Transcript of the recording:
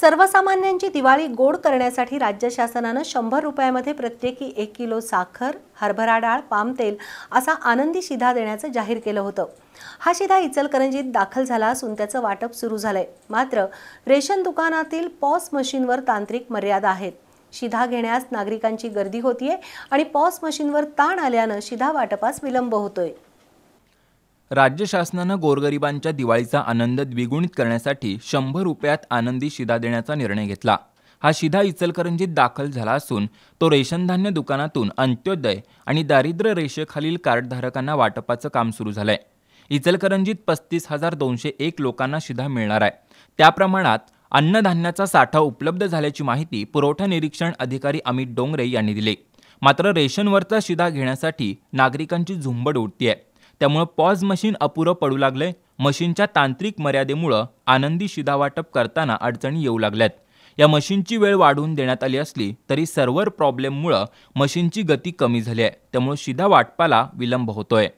सर्वसामान्यांची दिवाळी गोड करण्यासाठी राज्य शासनानं शंभर रुपयामध्ये प्रत्येकी एक किलो साखर हरभरा डाळ पाम तेल असा आनंदी शिधा देण्याचं जाहीर केलं होतं हा शिधा इचलकरंजीत दाखल झाला असून त्याचं वाटप सुरू झालंय मात्र रेशन दुकानातील पॉस मशीनवर तांत्रिक मर्यादा आहेत शिधा घेण्यास नागरिकांची गर्दी होतीये आणि पॉस मशीनवर ताण आल्यानं शिधा वाटपास विलंब होतोय राज्य शासनानं गोरगरिबांच्या दिवाळीचा आनंद द्विगुणित करण्यासाठी शंभर रुपयात आनंदी शिधा देण्याचा निर्णय घेतला हा शिधा इचलकरंजीत दाखल झाला असून तो रेशनधान्य दुकानातून अंत्योदय आणि दारिद्र्य रेषेखालील कार्डधारकांना वाटपाचं काम सुरू झालंय इचलकरंजीत पस्तीस हजार दोनशे एक लोकांना शिधा मिळणार आहे त्या प्रमाणात अन्नधान्याचा साठा उपलब्ध झाल्याची माहिती पुरवठा निरीक्षण अधिकारी अमित डोंगरे यांनी दिली मात्र रेशनवरचा शिधा घेण्यासाठी नागरिकांची झुंबड उडती आहे त्यामुळं पॉज मशीन अपुरं पडू लागले मशीनच्या तांत्रिक मर्यादेमुळं आनंदी शिधावाटप करताना अडचणी येऊ लागल्यात या मशीनची वेळ वाढवून देण्यात आली असली तरी सर्व्हर प्रॉब्लेममुळं मशीनची गती कमी झाली आहे त्यामुळे शिधा वाटपाला विलंब होतोय